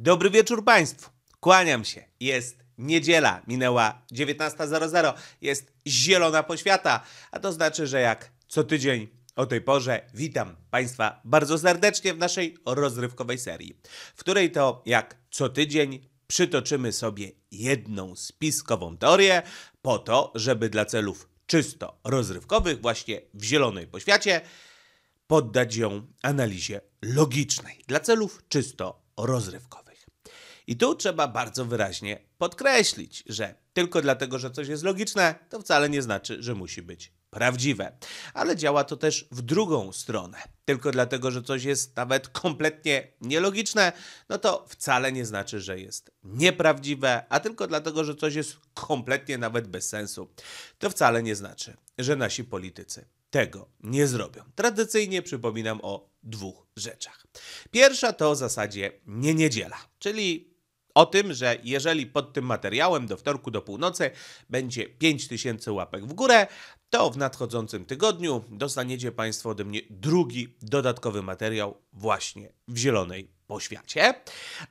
Dobry wieczór Państwu. Kłaniam się. Jest niedziela, minęła 19.00. Jest zielona poświata, a to znaczy, że jak co tydzień o tej porze witam Państwa bardzo serdecznie w naszej rozrywkowej serii, w której to jak co tydzień przytoczymy sobie jedną spiskową teorię po to, żeby dla celów czysto rozrywkowych właśnie w zielonej poświacie poddać ją analizie logicznej dla celów czysto rozrywkowych. I tu trzeba bardzo wyraźnie podkreślić, że tylko dlatego, że coś jest logiczne, to wcale nie znaczy, że musi być prawdziwe. Ale działa to też w drugą stronę. Tylko dlatego, że coś jest nawet kompletnie nielogiczne, no to wcale nie znaczy, że jest nieprawdziwe, a tylko dlatego, że coś jest kompletnie nawet bez sensu, to wcale nie znaczy, że nasi politycy tego nie zrobią. Tradycyjnie przypominam o dwóch rzeczach. Pierwsza to w zasadzie nie niedziela, czyli o tym, że jeżeli pod tym materiałem do wtorku do północy będzie 5000 łapek w górę, to w nadchodzącym tygodniu dostaniecie Państwo ode mnie drugi dodatkowy materiał właśnie w zielonej poświacie.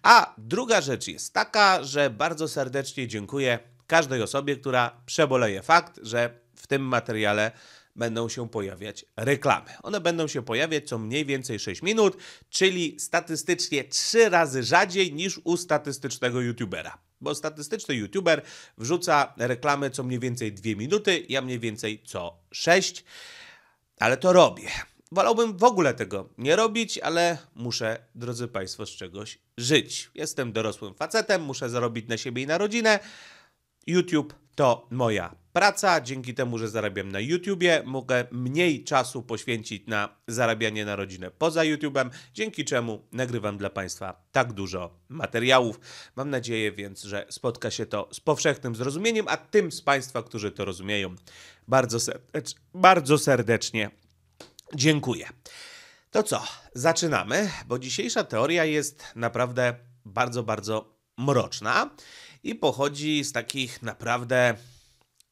A druga rzecz jest taka, że bardzo serdecznie dziękuję każdej osobie, która przeboleje fakt, że w tym materiale będą się pojawiać reklamy. One będą się pojawiać co mniej więcej 6 minut, czyli statystycznie 3 razy rzadziej niż u statystycznego youtubera bo statystyczny youtuber wrzuca reklamę co mniej więcej 2 minuty, ja mniej więcej co 6, ale to robię. Wolałbym w ogóle tego nie robić, ale muszę, drodzy Państwo, z czegoś żyć. Jestem dorosłym facetem, muszę zarobić na siebie i na rodzinę. YouTube to moja praca, dzięki temu, że zarabiam na YouTubie, mogę mniej czasu poświęcić na zarabianie na rodzinę poza YouTubem, dzięki czemu nagrywam dla Państwa tak dużo materiałów. Mam nadzieję więc, że spotka się to z powszechnym zrozumieniem, a tym z Państwa, którzy to rozumieją, bardzo, serdecz, bardzo serdecznie dziękuję. To co, zaczynamy, bo dzisiejsza teoria jest naprawdę bardzo, bardzo mroczna i pochodzi z takich naprawdę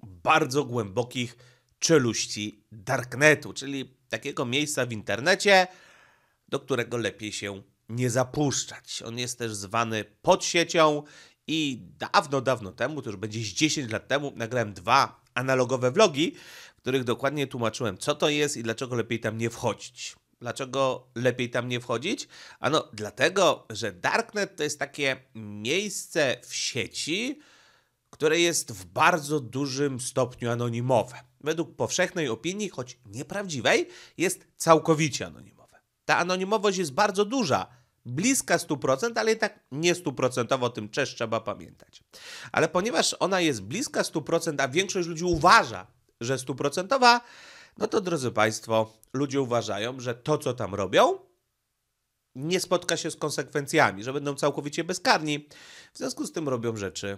bardzo głębokich czeluści darknetu, czyli takiego miejsca w internecie, do którego lepiej się nie zapuszczać. On jest też zwany siecią i dawno, dawno temu, to już będzie 10 lat temu, nagrałem dwa analogowe vlogi, w których dokładnie tłumaczyłem, co to jest i dlaczego lepiej tam nie wchodzić. Dlaczego lepiej tam nie wchodzić? Ano dlatego, że Darknet to jest takie miejsce w sieci, które jest w bardzo dużym stopniu anonimowe. Według powszechnej opinii, choć nieprawdziwej, jest całkowicie anonimowe. Ta anonimowość jest bardzo duża, bliska 100%, ale i tak nie 100% o tym też trzeba pamiętać. Ale ponieważ ona jest bliska 100%, a większość ludzi uważa, że 100%, no to drodzy Państwo, ludzie uważają, że to, co tam robią, nie spotka się z konsekwencjami, że będą całkowicie bezkarni. W związku z tym robią rzeczy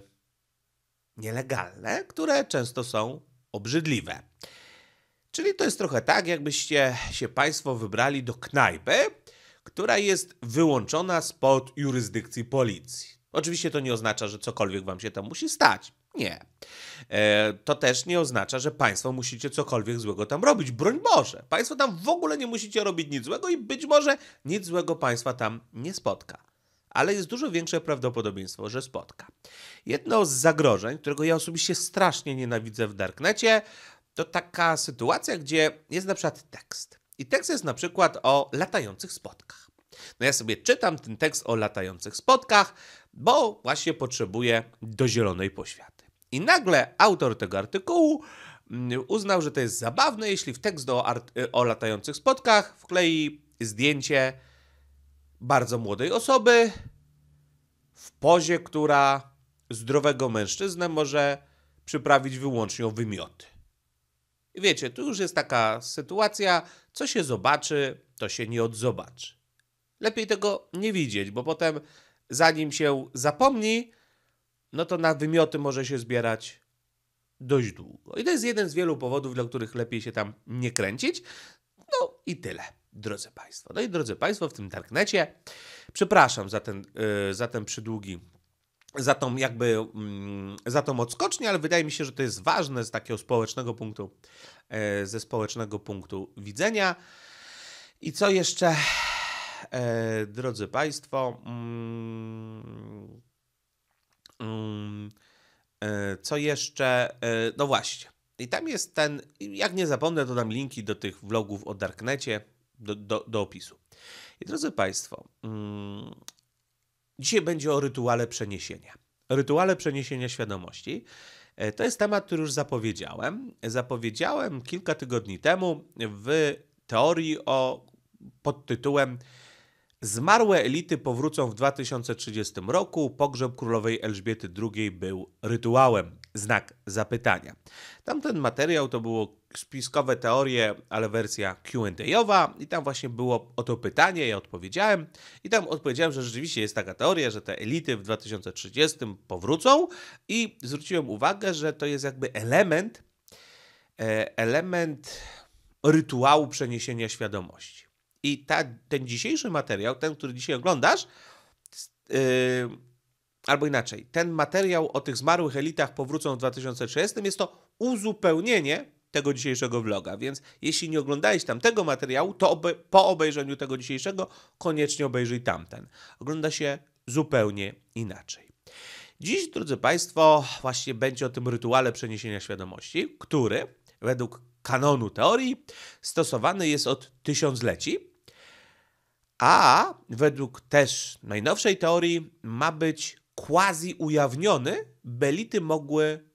nielegalne, które często są obrzydliwe. Czyli to jest trochę tak, jakbyście się Państwo wybrali do knajpy, która jest wyłączona spod jurysdykcji policji. Oczywiście to nie oznacza, że cokolwiek Wam się tam musi stać. Nie. E, to też nie oznacza, że Państwo musicie cokolwiek złego tam robić. Broń Boże! Państwo tam w ogóle nie musicie robić nic złego i być może nic złego Państwa tam nie spotka ale jest dużo większe prawdopodobieństwo, że spotka. Jedno z zagrożeń, którego ja osobiście strasznie nienawidzę w Darknecie, to taka sytuacja, gdzie jest na przykład tekst. I tekst jest na przykład o latających spotkach. No ja sobie czytam ten tekst o latających spotkach, bo właśnie potrzebuję do zielonej poświaty. I nagle autor tego artykułu mm, uznał, że to jest zabawne, jeśli w tekst o, o latających spotkach wklei zdjęcie bardzo młodej osoby w pozie, która zdrowego mężczyznę może przyprawić wyłącznie o wymioty. I wiecie, tu już jest taka sytuacja, co się zobaczy, to się nie odzobaczy. Lepiej tego nie widzieć, bo potem zanim się zapomni, no to na wymioty może się zbierać dość długo. I to jest jeden z wielu powodów, dla których lepiej się tam nie kręcić. No i tyle drodzy Państwo. No i drodzy Państwo, w tym Darknecie, przepraszam za ten, yy, za ten przydługi za tą jakby, mm, za tą odskocznię, ale wydaje mi się, że to jest ważne z takiego społecznego punktu, e, ze społecznego punktu widzenia. I co jeszcze, e, drodzy Państwo, mm, mm, co jeszcze, no właśnie. I tam jest ten, jak nie zapomnę, dodam linki do tych vlogów o Darknecie, do, do, do opisu. I drodzy Państwo, mm, dzisiaj będzie o rytuale przeniesienia. Rytuale przeniesienia świadomości. E, to jest temat, który już zapowiedziałem. Zapowiedziałem kilka tygodni temu w teorii o pod tytułem Zmarłe elity powrócą w 2030 roku. Pogrzeb królowej Elżbiety II był rytuałem znak zapytania. Tamten materiał to było spiskowe teorie, ale wersja Q&A'owa i tam właśnie było o to pytanie, ja odpowiedziałem i tam odpowiedziałem, że rzeczywiście jest taka teoria, że te elity w 2030 powrócą i zwróciłem uwagę, że to jest jakby element, e, element rytuału przeniesienia świadomości. I ta, ten dzisiejszy materiał, ten, który dzisiaj oglądasz, yy, albo inaczej, ten materiał o tych zmarłych elitach powrócą w 2030 jest to uzupełnienie tego dzisiejszego vloga, więc jeśli nie oglądałeś tamtego materiału, to obe po obejrzeniu tego dzisiejszego koniecznie obejrzyj tamten. Ogląda się zupełnie inaczej. Dziś, drodzy Państwo, właśnie będzie o tym rytuale przeniesienia świadomości, który według kanonu teorii stosowany jest od tysiącleci, a według też najnowszej teorii ma być quasi ujawniony, Belity mogły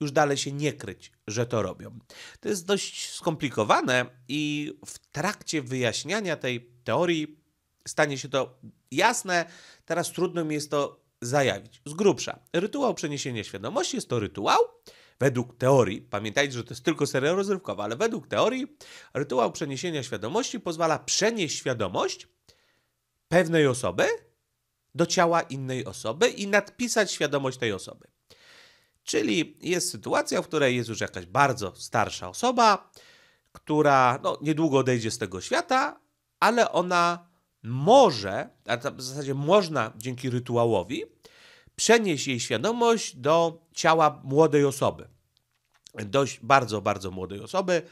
już dalej się nie kryć, że to robią. To jest dość skomplikowane i w trakcie wyjaśniania tej teorii stanie się to jasne. Teraz trudno mi jest to zajawić. Z grubsza, rytuał przeniesienia świadomości jest to rytuał, według teorii, pamiętajcie, że to jest tylko seria rozrywkowa, ale według teorii rytuał przeniesienia świadomości pozwala przenieść świadomość pewnej osoby do ciała innej osoby i nadpisać świadomość tej osoby. Czyli jest sytuacja, w której jest już jakaś bardzo starsza osoba, która no, niedługo odejdzie z tego świata, ale ona może, a w zasadzie można dzięki rytuałowi, przenieść jej świadomość do ciała młodej osoby. Dość bardzo, bardzo młodej osoby,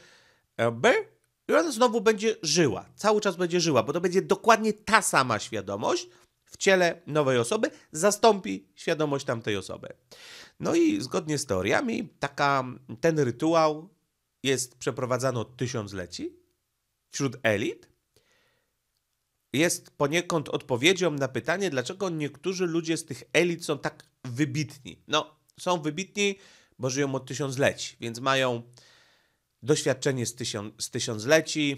by i ona znowu będzie żyła, cały czas będzie żyła, bo to będzie dokładnie ta sama świadomość, w ciele nowej osoby zastąpi świadomość tamtej osoby. No i zgodnie z teoriami, taka, ten rytuał jest przeprowadzany od tysiącleci wśród elit. Jest poniekąd odpowiedzią na pytanie, dlaczego niektórzy ludzie z tych elit są tak wybitni. No, są wybitni, bo żyją od tysiącleci, więc mają doświadczenie z, tysią z tysiącleci,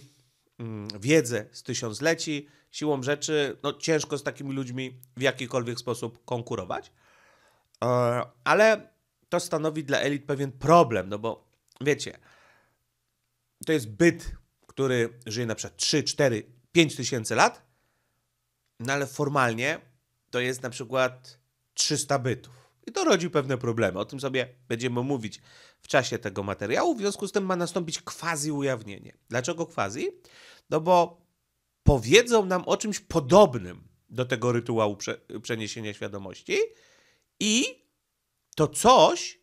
mm, wiedzę z tysiącleci, siłą rzeczy no, ciężko z takimi ludźmi w jakikolwiek sposób konkurować. E, ale to stanowi dla elit pewien problem, no bo wiecie, to jest byt, który żyje na przykład 3, 4, 5 tysięcy lat, no ale formalnie to jest na przykład 300 bytów. I to rodzi pewne problemy. O tym sobie będziemy mówić w czasie tego materiału. W związku z tym ma nastąpić quasi ujawnienie. Dlaczego quasi? No bo powiedzą nam o czymś podobnym do tego rytuału prze, przeniesienia świadomości i to coś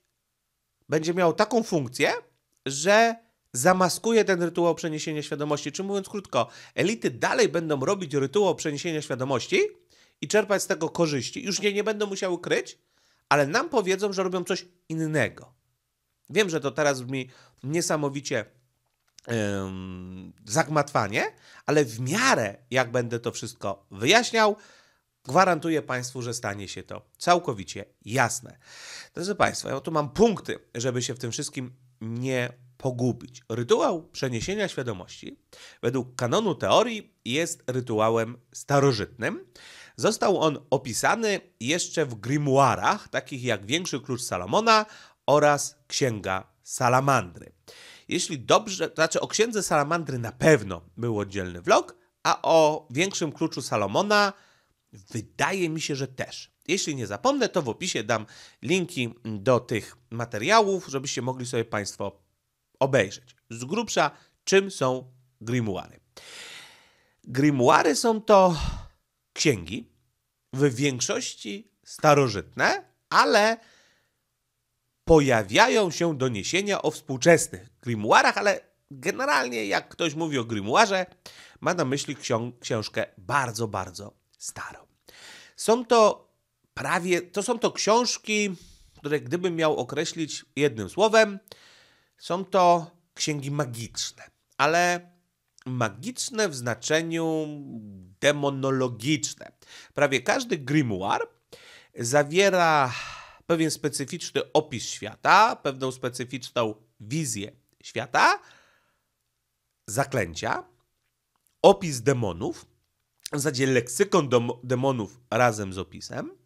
będzie miało taką funkcję, że zamaskuje ten rytuał przeniesienia świadomości. Czy mówiąc krótko, elity dalej będą robić rytuał przeniesienia świadomości i czerpać z tego korzyści. Już nie, nie będą musiały kryć, ale nam powiedzą, że robią coś innego. Wiem, że to teraz brzmi niesamowicie zagmatwanie, ale w miarę jak będę to wszystko wyjaśniał, gwarantuję Państwu, że stanie się to całkowicie jasne. Drodzy Państwo, ja tu mam punkty, żeby się w tym wszystkim nie pogubić. Rytuał przeniesienia świadomości według kanonu teorii jest rytuałem starożytnym. Został on opisany jeszcze w grimoirach, takich jak Większy Klucz Salomona oraz Księga Salamandry. Jeśli dobrze, to znaczy o księdze salamandry na pewno był oddzielny vlog, a o większym kluczu Salomona wydaje mi się, że też. Jeśli nie zapomnę, to w opisie dam linki do tych materiałów, żebyście mogli sobie Państwo obejrzeć. Z grubsza, czym są grimuary. Grimuary są to księgi, w większości starożytne, ale pojawiają się doniesienia o współczesnych grimoirach, ale generalnie jak ktoś mówi o grimoirze, ma na myśli książkę bardzo, bardzo starą. Są to prawie, to są to książki, które gdybym miał określić jednym słowem, są to księgi magiczne, ale magiczne w znaczeniu demonologiczne. Prawie każdy grimoire zawiera pewien specyficzny opis świata, pewną specyficzną wizję świata, zaklęcia, opis demonów, w zasadzie leksykon demonów razem z opisem,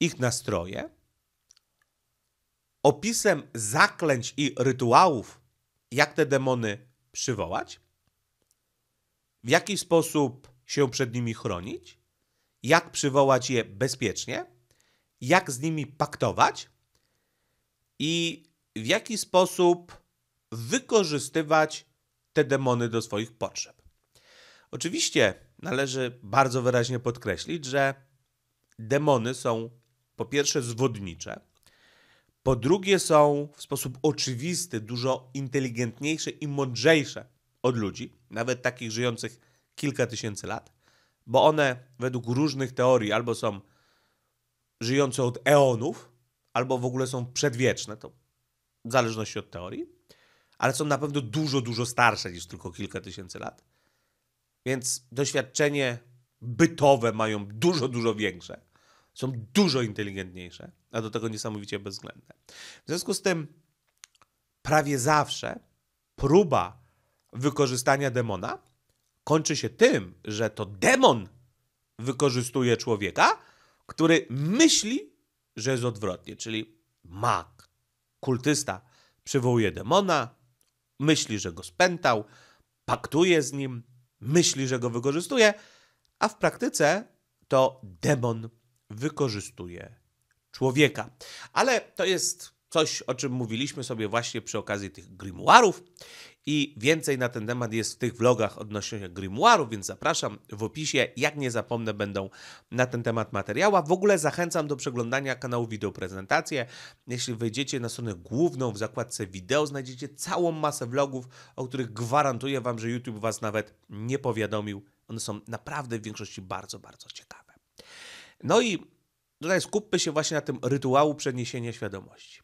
ich nastroje, opisem zaklęć i rytuałów, jak te demony przywołać, w jaki sposób się przed nimi chronić, jak przywołać je bezpiecznie jak z nimi paktować i w jaki sposób wykorzystywać te demony do swoich potrzeb. Oczywiście należy bardzo wyraźnie podkreślić, że demony są po pierwsze zwodnicze, po drugie są w sposób oczywisty dużo inteligentniejsze i mądrzejsze od ludzi, nawet takich żyjących kilka tysięcy lat, bo one według różnych teorii albo są żyjące od eonów, albo w ogóle są przedwieczne, to w zależności od teorii, ale są na pewno dużo, dużo starsze niż tylko kilka tysięcy lat. Więc doświadczenie bytowe mają dużo, dużo większe. Są dużo inteligentniejsze, a do tego niesamowicie bezwzględne. W związku z tym prawie zawsze próba wykorzystania demona kończy się tym, że to demon wykorzystuje człowieka, który myśli, że jest odwrotnie, czyli mag, kultysta, przywołuje demona, myśli, że go spętał, paktuje z nim, myśli, że go wykorzystuje, a w praktyce to demon wykorzystuje człowieka. Ale to jest coś, o czym mówiliśmy sobie właśnie przy okazji tych grimoire'ów i więcej na ten temat jest w tych vlogach odnośnie grimoire'u, więc zapraszam w opisie. Jak nie zapomnę, będą na ten temat materiała. W ogóle zachęcam do przeglądania kanału wideo prezentacje. Jeśli wejdziecie na stronę główną w zakładce wideo, znajdziecie całą masę vlogów, o których gwarantuję Wam, że YouTube Was nawet nie powiadomił. One są naprawdę w większości bardzo, bardzo ciekawe. No i tutaj skupmy się właśnie na tym rytuału przeniesienia świadomości.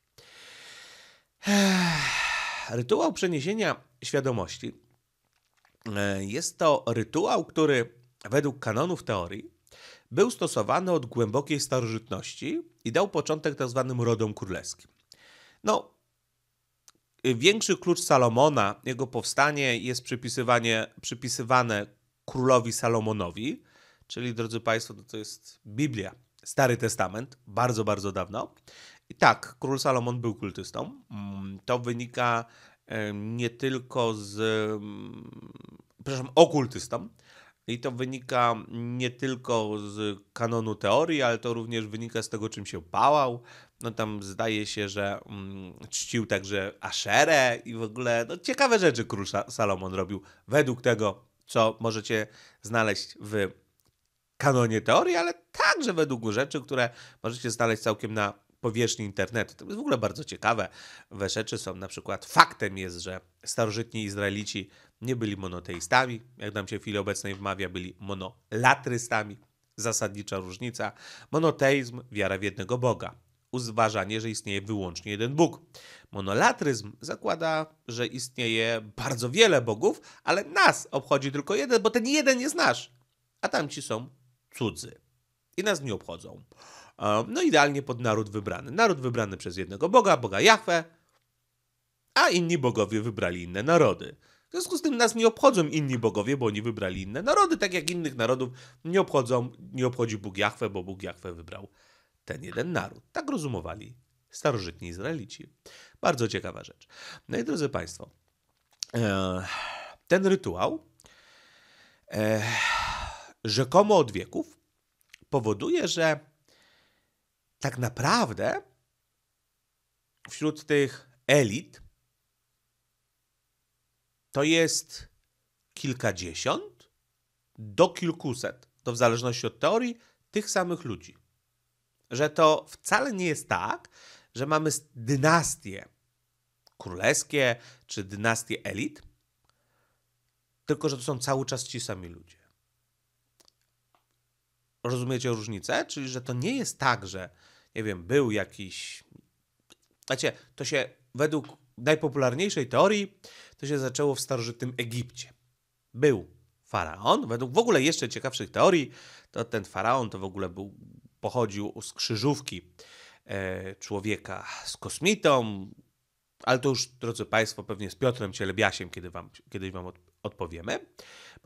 Ech. Rytuał przeniesienia świadomości e, jest to rytuał, który według kanonów teorii był stosowany od głębokiej starożytności i dał początek tzw. Tak rodom królewskim. No, większy klucz Salomona, jego powstanie jest przypisywanie, przypisywane królowi Salomonowi, czyli drodzy Państwo, to, no to jest Biblia, Stary Testament, bardzo, bardzo dawno. I tak, król Salomon był kultystą. Mm, to wynika nie tylko z. Mm, przepraszam, okultystą. I to wynika nie tylko z kanonu teorii, ale to również wynika z tego, czym się pałał. No tam zdaje się, że mm, czcił także Aszerę i w ogóle no, ciekawe rzeczy król Salomon robił według tego, co możecie znaleźć w kanonie teorii, ale także według rzeczy, które możecie znaleźć całkiem na powierzchni internetu. To jest w ogóle bardzo ciekawe. We rzeczy są na przykład faktem jest, że starożytni Izraelici nie byli monoteistami, jak nam się w chwili obecnej wmawia, byli monolatrystami. Zasadnicza różnica. Monoteizm, wiara w jednego Boga. Uzważanie, że istnieje wyłącznie jeden Bóg. Monolatryzm zakłada, że istnieje bardzo wiele bogów, ale nas obchodzi tylko jeden, bo ten jeden nie nasz, a tamci są cudzy i nas nie obchodzą. No idealnie pod naród wybrany. Naród wybrany przez jednego Boga, Boga Jahwe, a inni bogowie wybrali inne narody. W związku z tym nas nie obchodzą inni bogowie, bo oni wybrali inne narody, tak jak innych narodów nie obchodzą, nie obchodzi Bóg Jahwe, bo Bóg Jahwe wybrał ten jeden naród. Tak rozumowali starożytni Izraelici. Bardzo ciekawa rzecz. No i drodzy Państwo, e, ten rytuał e, rzekomo od wieków powoduje, że tak naprawdę wśród tych elit to jest kilkadziesiąt do kilkuset, to w zależności od teorii, tych samych ludzi. Że to wcale nie jest tak, że mamy dynastie królewskie czy dynastie elit, tylko że to są cały czas ci sami ludzie. Rozumiecie różnicę? Czyli, że to nie jest tak, że nie wiem, był jakiś. Znacie, to się według najpopularniejszej teorii, to się zaczęło w starożytnym Egipcie. Był faraon. Według w ogóle jeszcze ciekawszych teorii, to ten faraon to w ogóle był, pochodził z krzyżówki e, człowieka z kosmitą. Ale to już, drodzy Państwo, pewnie z Piotrem Cielebiasiem, kiedy wam, kiedyś Wam odpowiemy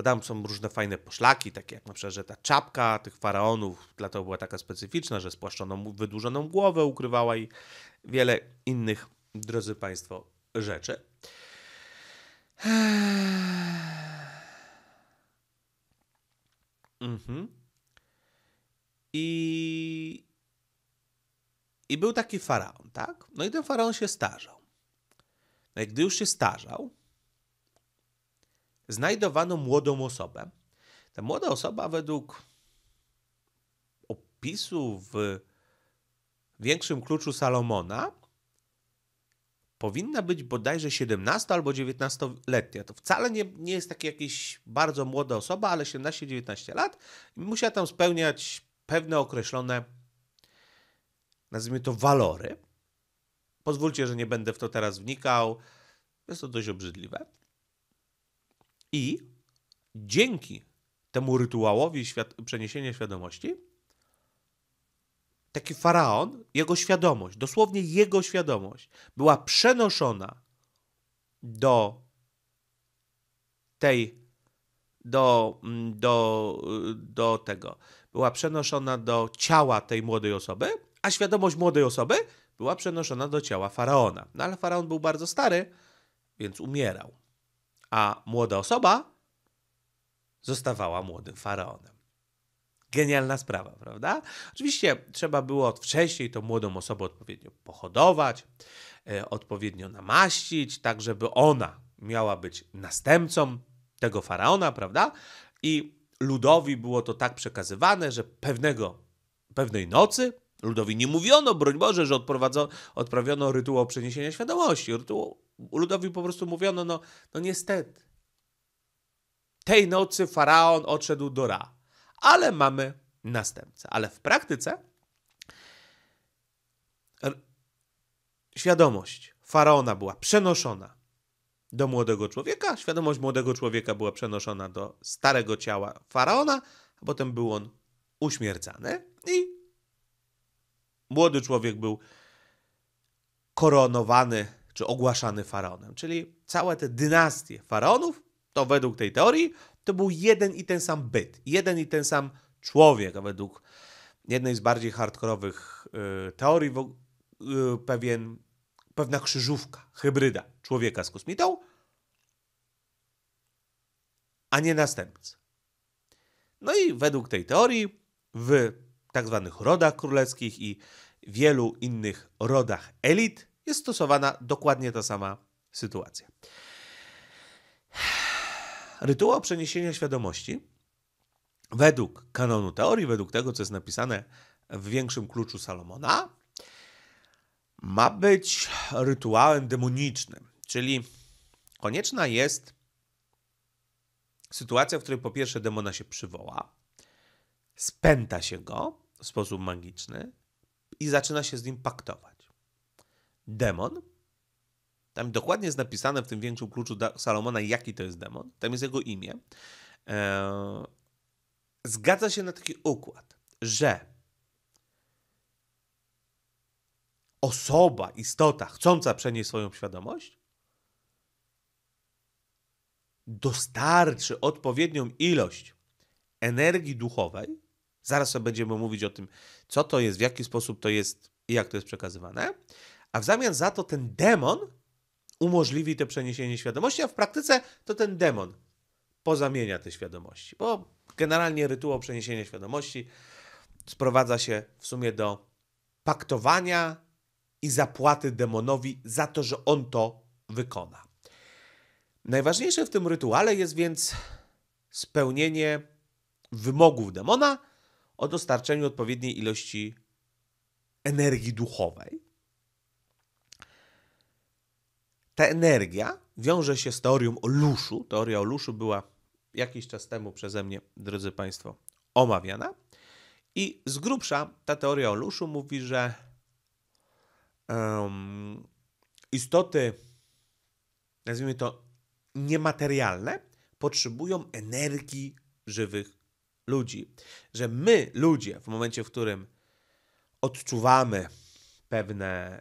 tam są różne fajne poszlaki, takie jak na przykład, że ta czapka tych faraonów, dlatego była taka specyficzna, że spłaszczoną, wydłużoną głowę ukrywała i wiele innych, drodzy Państwo, rzeczy. Mhm. I, I był taki faraon, tak? No i ten faraon się starzał. No i gdy już się starzał, znajdowano młodą osobę. Ta młoda osoba według opisu w większym kluczu Salomona powinna być bodajże 17 albo 19-letnia. To wcale nie, nie jest taki jakiś bardzo młoda osoba, ale 17-19 lat i musiała tam spełniać pewne określone, nazwijmy to, walory. Pozwólcie, że nie będę w to teraz wnikał. Jest to dość obrzydliwe. I dzięki temu rytuałowi świat przeniesienia świadomości, taki faraon, jego świadomość, dosłownie jego świadomość, była przenoszona do tej, do, mm, do, y, do tego, była przenoszona do ciała tej młodej osoby, a świadomość młodej osoby była przenoszona do ciała faraona. No ale faraon był bardzo stary, więc umierał a młoda osoba zostawała młodym faraonem. Genialna sprawa, prawda? Oczywiście trzeba było wcześniej tą młodą osobę odpowiednio pohodować, e, odpowiednio namaścić, tak żeby ona miała być następcą tego faraona, prawda? I ludowi było to tak przekazywane, że pewnego, pewnej nocy ludowi nie mówiono, broń Boże, że odprawiono rytuał przeniesienia świadomości, rytuał Ludowi po prostu mówiono, no, no niestety. Tej nocy faraon odszedł do Ra, ale mamy następcę. Ale w praktyce świadomość faraona była przenoszona do młodego człowieka, świadomość młodego człowieka była przenoszona do starego ciała faraona, a potem był on uśmiercany i młody człowiek był koronowany czy ogłaszany faraonem. Czyli całe te dynastie faraonów, to według tej teorii, to był jeden i ten sam byt, jeden i ten sam człowiek, a według jednej z bardziej hardkorowych y, teorii y, pewien, pewna krzyżówka, hybryda człowieka z kosmitą, a nie następcy. No i według tej teorii w tak zwanych rodach królewskich i wielu innych rodach elit jest stosowana dokładnie ta sama sytuacja. Rytuał przeniesienia świadomości według kanonu teorii, według tego, co jest napisane w większym kluczu Salomona, ma być rytuałem demonicznym, czyli konieczna jest sytuacja, w której po pierwsze demona się przywoła, spęta się go w sposób magiczny i zaczyna się z nim paktować demon. Tam dokładnie jest napisane w tym większym kluczu Salomona, jaki to jest demon. Tam jest jego imię. Eee, zgadza się na taki układ, że osoba, istota chcąca przenieść swoją świadomość dostarczy odpowiednią ilość energii duchowej. Zaraz sobie będziemy mówić o tym, co to jest, w jaki sposób to jest i jak to jest przekazywane a w zamian za to ten demon umożliwi to przeniesienie świadomości, a w praktyce to ten demon pozamienia te świadomości, bo generalnie rytuał przeniesienia świadomości sprowadza się w sumie do paktowania i zapłaty demonowi za to, że on to wykona. Najważniejsze w tym rytuale jest więc spełnienie wymogów demona o dostarczeniu odpowiedniej ilości energii duchowej, Ta energia wiąże się z teorią o luszu. Teoria o luszu była jakiś czas temu przeze mnie, drodzy Państwo, omawiana. I z grubsza ta teoria o luszu mówi, że um, istoty, nazwijmy to niematerialne, potrzebują energii żywych ludzi. Że my, ludzie, w momencie, w którym odczuwamy pewne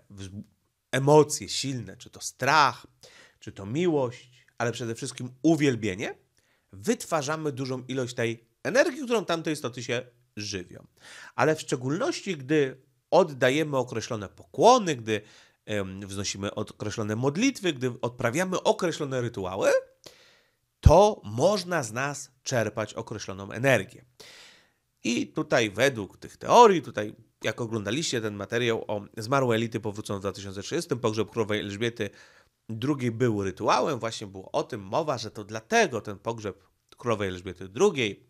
emocje silne, czy to strach, czy to miłość, ale przede wszystkim uwielbienie, wytwarzamy dużą ilość tej energii, którą tamte istoty się żywią. Ale w szczególności, gdy oddajemy określone pokłony, gdy wznosimy określone modlitwy, gdy odprawiamy określone rytuały, to można z nas czerpać określoną energię. I tutaj według tych teorii, tutaj jak oglądaliście ten materiał o zmarłej elity powrócą w 2030, pogrzeb królowej Elżbiety II był rytuałem, właśnie było o tym mowa, że to dlatego ten pogrzeb królowej Elżbiety II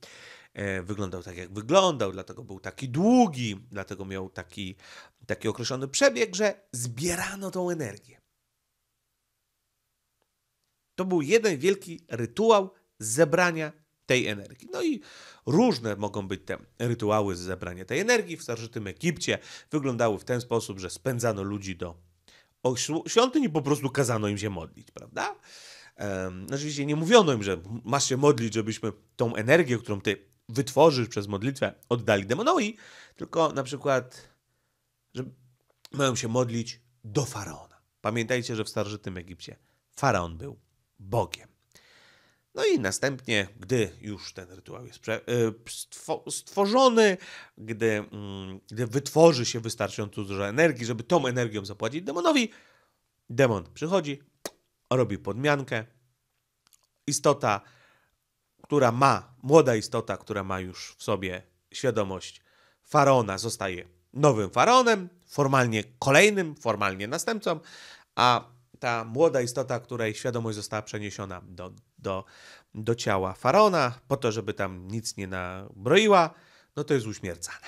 e, wyglądał tak, jak wyglądał, dlatego był taki długi, dlatego miał taki, taki określony przebieg, że zbierano tą energię. To był jeden wielki rytuał zebrania tej energii. No i różne mogą być te rytuały zebrania tej energii. W starożytnym Egipcie wyglądały w ten sposób, że spędzano ludzi do świątyń i po prostu kazano im się modlić, prawda? Um, oczywiście nie mówiono im, że masz się modlić, żebyśmy tą energię, którą ty wytworzysz przez modlitwę, oddali demonowi, tylko na przykład, że mają się modlić do faraona. Pamiętajcie, że w starożytnym Egipcie faraon był Bogiem. No i następnie, gdy już ten rytuał jest y, stworzony, gdy, mm, gdy wytworzy się wystarczająco dużo energii, żeby tą energią zapłacić demonowi, demon przychodzi, robi podmiankę. Istota, która ma, młoda istota, która ma już w sobie świadomość faraona, zostaje nowym faraonem, formalnie kolejnym, formalnie następcą, a ta młoda istota, której świadomość została przeniesiona do do, do ciała faraona, po to, żeby tam nic nie nabroiła, no to jest uśmiercana.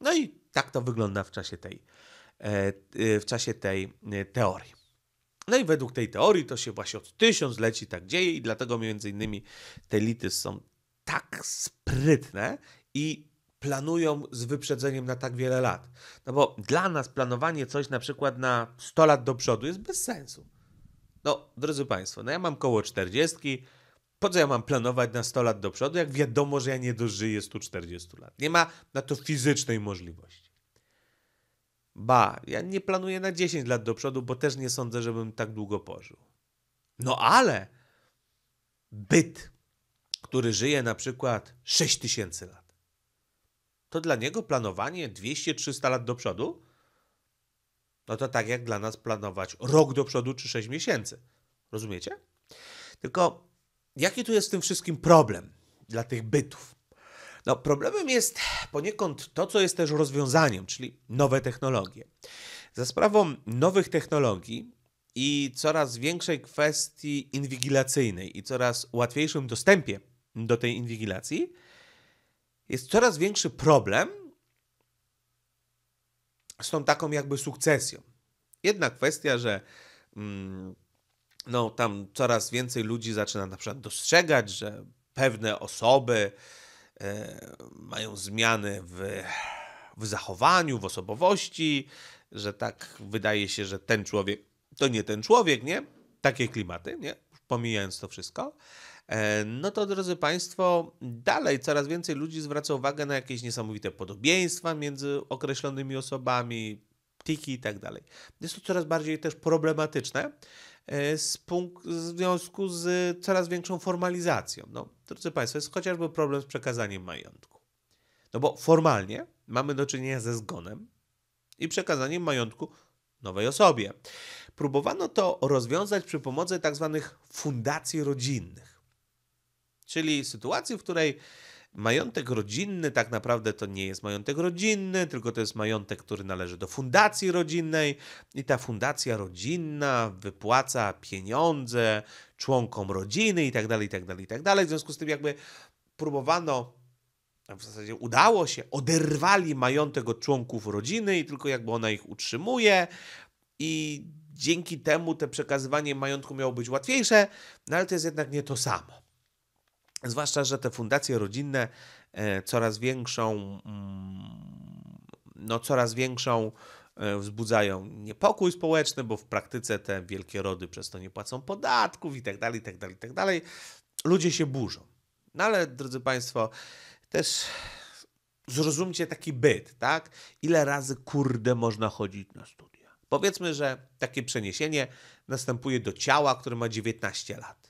No i tak to wygląda w czasie tej, e, w czasie tej e, teorii. No i według tej teorii to się właśnie od tysiącleci tak dzieje i dlatego między innymi te lity są tak sprytne i planują z wyprzedzeniem na tak wiele lat. No bo dla nas planowanie coś na przykład na 100 lat do przodu jest bez sensu. No, drodzy Państwo, no ja mam koło 40. Po co ja mam planować na 100 lat do przodu, jak wiadomo, że ja nie dożyję 140 lat? Nie ma na to fizycznej możliwości. Ba, ja nie planuję na 10 lat do przodu, bo też nie sądzę, żebym tak długo pożył. No ale byt, który żyje na przykład 6000 lat, to dla niego planowanie 200-300 lat do przodu no to tak jak dla nas planować rok do przodu czy 6 miesięcy. Rozumiecie? Tylko jaki tu jest w tym wszystkim problem dla tych bytów? No, problemem jest poniekąd to, co jest też rozwiązaniem, czyli nowe technologie. Za sprawą nowych technologii i coraz większej kwestii inwigilacyjnej i coraz łatwiejszym dostępie do tej inwigilacji, jest coraz większy problem z tą taką jakby sukcesją. Jedna kwestia, że mm, no, tam coraz więcej ludzi zaczyna na przykład dostrzegać, że pewne osoby e, mają zmiany w, w zachowaniu, w osobowości, że tak wydaje się, że ten człowiek to nie ten człowiek, nie? Takie klimaty, nie? Pomijając to wszystko. E, no to drodzy Państwo, dalej coraz więcej ludzi zwraca uwagę na jakieś niesamowite podobieństwa między określonymi osobami, tiki i tak dalej. Jest to coraz bardziej też problematyczne e, z w związku z coraz większą formalizacją. No, drodzy Państwo, jest chociażby problem z przekazaniem majątku. No bo formalnie mamy do czynienia ze zgonem i przekazaniem majątku nowej osobie. Próbowano to rozwiązać przy pomocy tzw. Tak fundacji rodzinnych. Czyli sytuacji, w której majątek rodzinny tak naprawdę to nie jest majątek rodzinny, tylko to jest majątek, który należy do fundacji rodzinnej i ta fundacja rodzinna wypłaca pieniądze członkom rodziny i tak dalej, i tak dalej, i tak dalej. W związku z tym jakby próbowano, a w zasadzie udało się, oderwali majątek od członków rodziny i tylko jakby ona ich utrzymuje i dzięki temu te przekazywanie majątku miało być łatwiejsze, no ale to jest jednak nie to samo. Zwłaszcza, że te fundacje rodzinne e, coraz większą, mm, no coraz większą e, wzbudzają niepokój społeczny, bo w praktyce te wielkie rody przez to nie płacą podatków i tak dalej, i tak dalej, i tak dalej. Ludzie się burzą. No ale, drodzy Państwo, też zrozumcie taki byt, tak? Ile razy kurde można chodzić na studia? Powiedzmy, że takie przeniesienie następuje do ciała, które ma 19 lat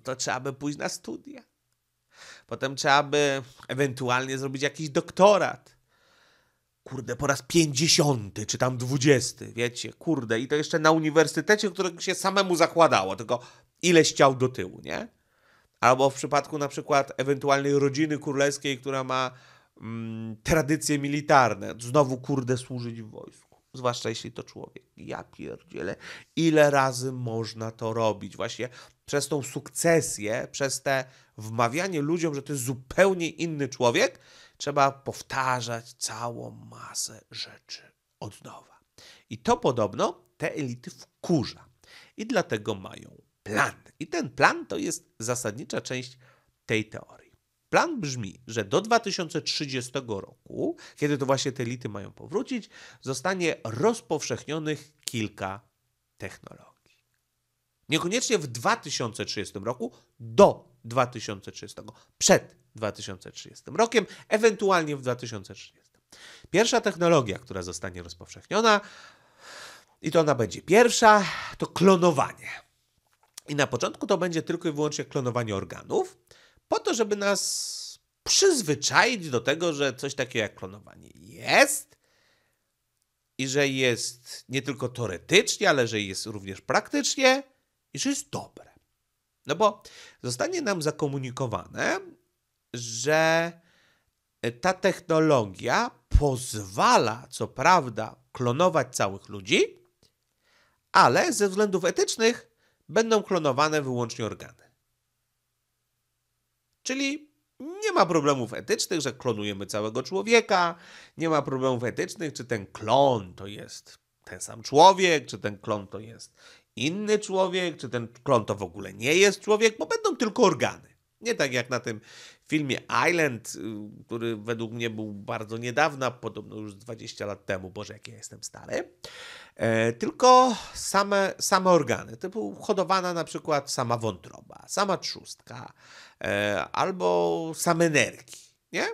to trzeba by pójść na studia. Potem trzeba by ewentualnie zrobić jakiś doktorat. Kurde, po raz pięćdziesiąty czy tam dwudziesty, wiecie, kurde. I to jeszcze na uniwersytecie, którego się samemu zakładało, tylko ile ściał do tyłu, nie? Albo w przypadku na przykład ewentualnej rodziny królewskiej, która ma mm, tradycje militarne, znowu kurde służyć w wojsku. Zwłaszcza jeśli to człowiek. Ja pierdzielę, ile razy można to robić? Właśnie przez tą sukcesję, przez te wmawianie ludziom, że to jest zupełnie inny człowiek, trzeba powtarzać całą masę rzeczy od nowa. I to podobno te elity wkurza. I dlatego mają plan. I ten plan to jest zasadnicza część tej teorii. Plan brzmi, że do 2030 roku, kiedy to właśnie te elity mają powrócić, zostanie rozpowszechnionych kilka technologii. Niekoniecznie w 2030 roku, do 2030, przed 2030 rokiem, ewentualnie w 2030. Pierwsza technologia, która zostanie rozpowszechniona, i to ona będzie pierwsza, to klonowanie. I na początku to będzie tylko i wyłącznie klonowanie organów, po to, żeby nas przyzwyczaić do tego, że coś takiego jak klonowanie jest i że jest nie tylko teoretycznie, ale że jest również praktycznie i że jest dobre. No bo zostanie nam zakomunikowane, że ta technologia pozwala, co prawda, klonować całych ludzi, ale ze względów etycznych będą klonowane wyłącznie organy. Czyli nie ma problemów etycznych, że klonujemy całego człowieka, nie ma problemów etycznych, czy ten klon to jest ten sam człowiek, czy ten klon to jest inny człowiek, czy ten klon to w ogóle nie jest człowiek, bo będą tylko organy. Nie tak jak na tym filmie Island, y, który według mnie był bardzo niedawna, podobno już 20 lat temu, boże jak ja jestem stary, e, tylko same, same organy, typu hodowana na przykład sama wątroba, sama trzustka, e, albo same nerki, nie?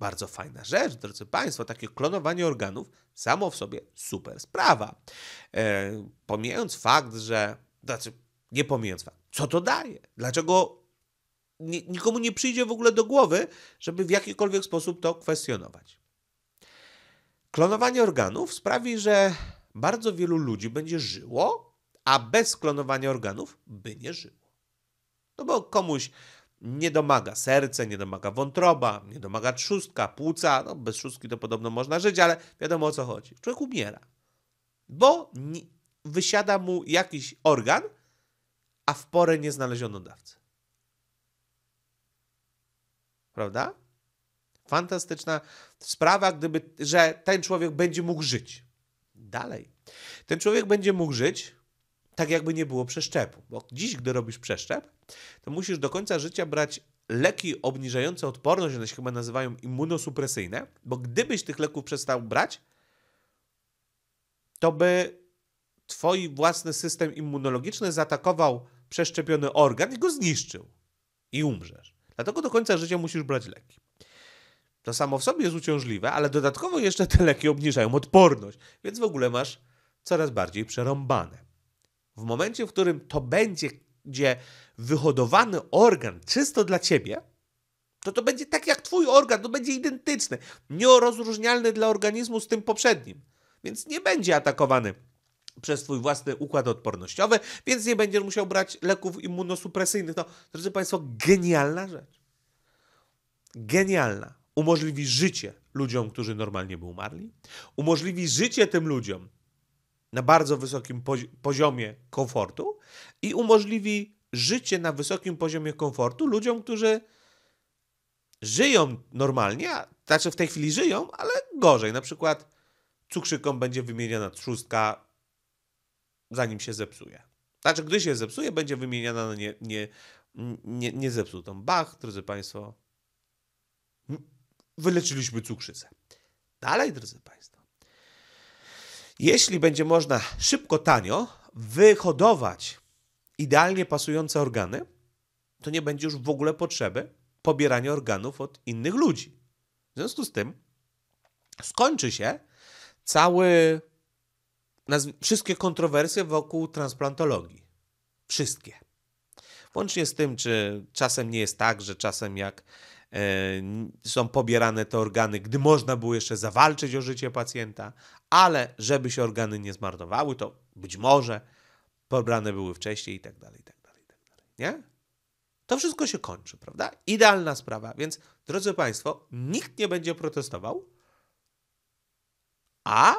Bardzo fajna rzecz, drodzy Państwo, takie klonowanie organów samo w sobie super sprawa. E, pomijając fakt, że. Znaczy, nie pomijając fakt, co to daje? Dlaczego nikomu nie przyjdzie w ogóle do głowy, żeby w jakikolwiek sposób to kwestionować? Klonowanie organów sprawi, że bardzo wielu ludzi będzie żyło, a bez klonowania organów by nie żyło. No bo komuś nie domaga serce, nie domaga wątroba, nie domaga trzustka, płuca. No, bez trzustki to podobno można żyć, ale wiadomo o co chodzi. Człowiek umiera, bo wysiada mu jakiś organ, a w porę nie znaleziono dawcy. Prawda? Fantastyczna sprawa, gdyby, że ten człowiek będzie mógł żyć. Dalej. Ten człowiek będzie mógł żyć tak, jakby nie było przeszczepu. Bo dziś, gdy robisz przeszczep, to musisz do końca życia brać leki obniżające odporność, one się chyba nazywają immunosupresyjne, bo gdybyś tych leków przestał brać, to by twój własny system immunologiczny zaatakował przeszczepiony organ i go zniszczył. I umrzesz. Dlatego do końca życia musisz brać leki. To samo w sobie jest uciążliwe, ale dodatkowo jeszcze te leki obniżają odporność, więc w ogóle masz coraz bardziej przerąbane. W momencie, w którym to będzie gdzie wyhodowany organ czysto dla ciebie, to to będzie tak jak twój organ, to będzie identyczny, nierozróżnialny dla organizmu z tym poprzednim. Więc nie będzie atakowany przez twój własny układ odpornościowy, więc nie będziesz musiał brać leków immunosupresyjnych. No, drodzy Państwo, genialna rzecz. Genialna. Umożliwi życie ludziom, którzy normalnie by umarli. Umożliwi życie tym ludziom, na bardzo wysokim poziomie komfortu i umożliwi życie na wysokim poziomie komfortu ludziom, którzy żyją normalnie, a, znaczy w tej chwili żyją, ale gorzej. Na przykład cukrzykom będzie wymieniana trzustka, zanim się zepsuje. Znaczy, gdy się zepsuje, będzie wymieniana na no nie, nie, nie, nie zepsutą. Bach, drodzy Państwo, wyleczyliśmy cukrzycę. Dalej, drodzy Państwo, jeśli będzie można szybko, tanio wyhodować idealnie pasujące organy, to nie będzie już w ogóle potrzeby pobierania organów od innych ludzi. W związku z tym skończy się cały, wszystkie kontrowersje wokół transplantologii. Wszystkie. Łącznie z tym, czy czasem nie jest tak, że czasem jak E, są pobierane te organy, gdy można było jeszcze zawalczyć o życie pacjenta, ale żeby się organy nie zmarnowały, to być może pobrane były wcześniej i tak dalej, i tak dalej, i tak dalej. Nie? To wszystko się kończy, prawda? Idealna sprawa. Więc, drodzy Państwo, nikt nie będzie protestował, a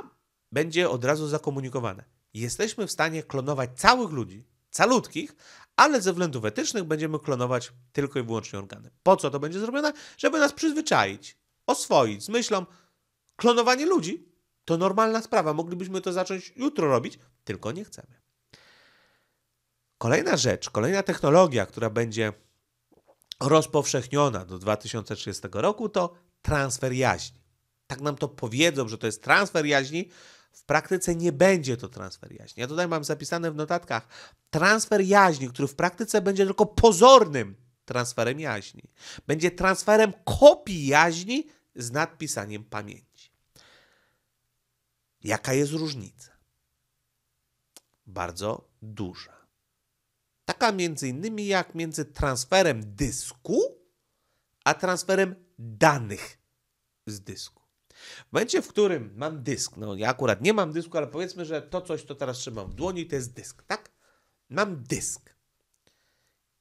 będzie od razu zakomunikowane. Jesteśmy w stanie klonować całych ludzi, calutkich, ale ze względów etycznych będziemy klonować tylko i wyłącznie organy. Po co to będzie zrobione? Żeby nas przyzwyczaić, oswoić z myślą, klonowanie ludzi to normalna sprawa, moglibyśmy to zacząć jutro robić, tylko nie chcemy. Kolejna rzecz, kolejna technologia, która będzie rozpowszechniona do 2030 roku, to transfer jaźni. Tak nam to powiedzą, że to jest transfer jaźni, w praktyce nie będzie to transfer jaźni. Ja tutaj mam zapisane w notatkach transfer jaźni, który w praktyce będzie tylko pozornym transferem jaźni. Będzie transferem kopii jaźni z nadpisaniem pamięci. Jaka jest różnica? Bardzo duża. Taka między innymi jak między transferem dysku, a transferem danych z dysku. W momencie, w którym mam dysk, no ja akurat nie mam dysku, ale powiedzmy, że to coś, co teraz trzymam w dłoni, to jest dysk, tak? Mam dysk.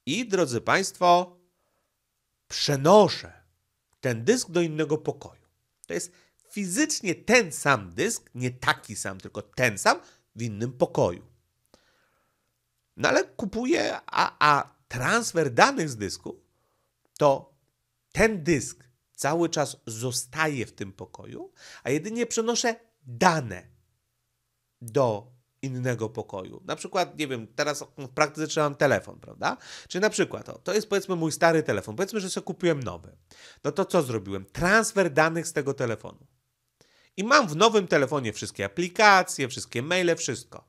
I drodzy Państwo, przenoszę ten dysk do innego pokoju. To jest fizycznie ten sam dysk, nie taki sam, tylko ten sam w innym pokoju. No ale kupuję, a, a transfer danych z dysku to ten dysk cały czas zostaję w tym pokoju, a jedynie przenoszę dane do innego pokoju. Na przykład, nie wiem, teraz w praktyce trzymam telefon, prawda? Czyli na przykład, o, to jest powiedzmy mój stary telefon, powiedzmy, że sobie kupiłem nowy. No to co zrobiłem? Transfer danych z tego telefonu. I mam w nowym telefonie wszystkie aplikacje, wszystkie maile, wszystko.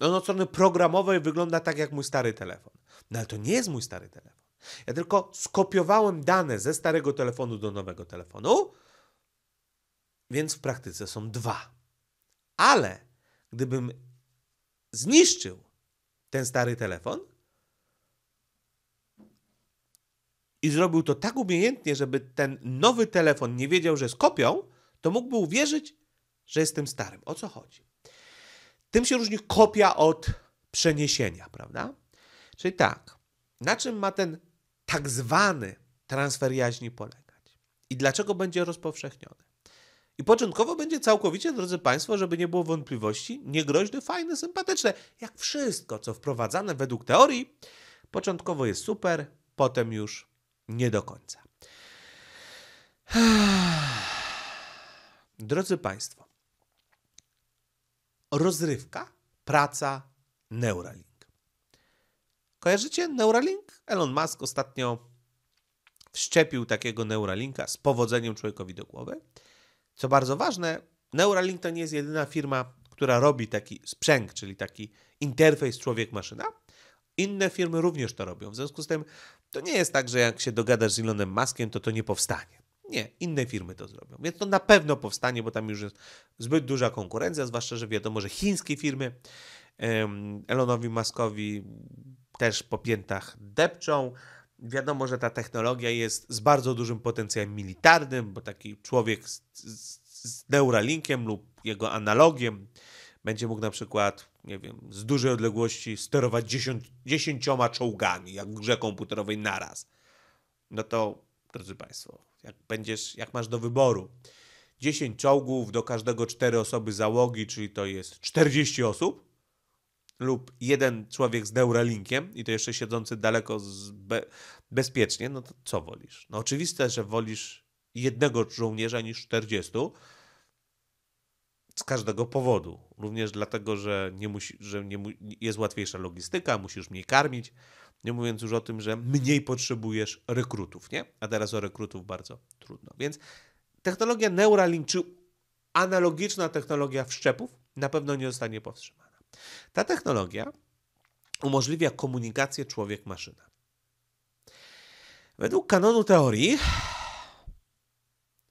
no, no od strony programowej wygląda tak jak mój stary telefon. No ale to nie jest mój stary telefon. Ja tylko skopiowałem dane ze starego telefonu do nowego telefonu, więc w praktyce są dwa. Ale gdybym zniszczył ten stary telefon i zrobił to tak umiejętnie, żeby ten nowy telefon nie wiedział, że kopią, to mógłby uwierzyć, że jest tym starym. O co chodzi? Tym się różni kopia od przeniesienia, prawda? Czyli tak, na czym ma ten tak zwany transfer jaźni polegać i dlaczego będzie rozpowszechniony. I początkowo będzie całkowicie, drodzy Państwo, żeby nie było wątpliwości, niegroźny, fajny, sympatyczny. Jak wszystko, co wprowadzane według teorii, początkowo jest super, potem już nie do końca. Drodzy Państwo, rozrywka, praca, neuralink. Kojarzycie Neuralink? Elon Musk ostatnio wszczepił takiego Neuralinka z powodzeniem człowiekowi do głowy. Co bardzo ważne, Neuralink to nie jest jedyna firma, która robi taki sprzęg, czyli taki interfejs człowiek-maszyna. Inne firmy również to robią. W związku z tym to nie jest tak, że jak się dogadasz z Elonem Muskiem, to to nie powstanie. Nie, inne firmy to zrobią. Więc to na pewno powstanie, bo tam już jest zbyt duża konkurencja, zwłaszcza, że wiadomo, że chińskie firmy Elonowi Muskowi też po piętach depczą. Wiadomo, że ta technologia jest z bardzo dużym potencjałem militarnym, bo taki człowiek z, z, z Neuralinkiem lub jego analogiem będzie mógł na przykład, nie wiem, z dużej odległości sterować dziesięcioma czołgami, jak w grze komputerowej naraz. No to, drodzy Państwo, jak będziesz, jak masz do wyboru 10 czołgów, do każdego 4 osoby załogi, czyli to jest 40 osób, lub jeden człowiek z Neuralinkiem i to jeszcze siedzący daleko be bezpiecznie, no to co wolisz? No oczywiste, że wolisz jednego żołnierza niż 40 z każdego powodu. Również dlatego, że, nie musi, że nie mu jest łatwiejsza logistyka, musisz mniej karmić, nie mówiąc już o tym, że mniej potrzebujesz rekrutów, nie? A teraz o rekrutów bardzo trudno. Więc technologia Neuralink czy analogiczna technologia wszczepów na pewno nie zostanie powstrzymana. Ta technologia umożliwia komunikację człowiek-maszyna. Według kanonu teorii,